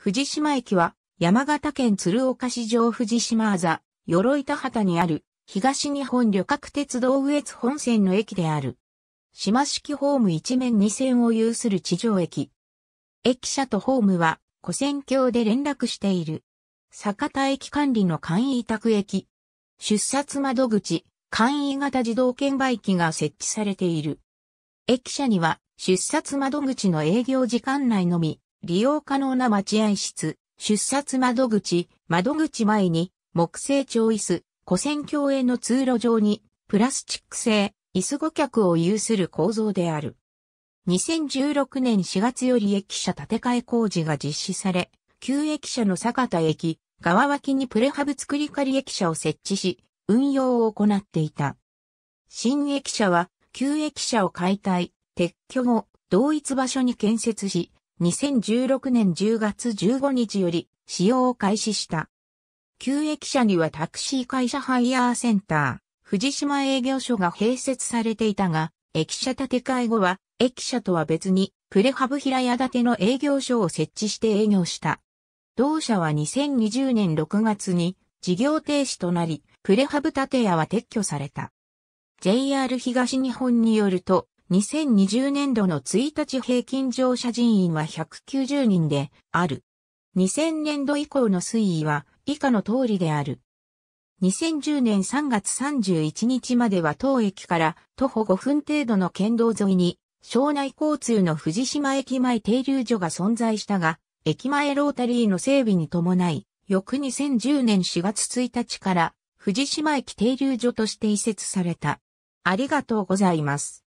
藤島駅は、山形県鶴岡市上藤島あざ、鎧田畑にある、東日本旅客鉄道上越本線の駅である。島式ホーム一面二線を有する地上駅。駅舎とホームは、古線橋で連絡している。酒田駅管理の簡易委託駅。出札窓口、簡易型自動券売機が設置されている。駅舎には、出札窓口の営業時間内のみ、利用可能な待合室、出札窓口、窓口前に、木製調椅子、古戦橋への通路上に、プラスチック製、椅子顧客を有する構造である。2016年4月より駅舎建て替え工事が実施され、旧駅舎の坂田駅、側脇にプレハブ作り仮駅舎を設置し、運用を行っていた。新駅舎は、旧駅舎を解体、撤去後、同一場所に建設し、2016年10月15日より使用を開始した。旧駅舎にはタクシー会社ハイヤーセンター、藤島営業所が併設されていたが、駅舎建て替え後は、駅舎とは別に、プレハブ平屋建ての営業所を設置して営業した。同社は2020年6月に事業停止となり、プレハブ建屋は撤去された。JR 東日本によると、2020年度の1日平均乗車人員は190人である。2000年度以降の推移は以下の通りである。2010年3月31日までは当駅から徒歩5分程度の県道沿いに、省内交通の藤島駅前停留所が存在したが、駅前ロータリーの整備に伴い、翌2010年4月1日から、藤島駅停留所として移設された。ありがとうございます。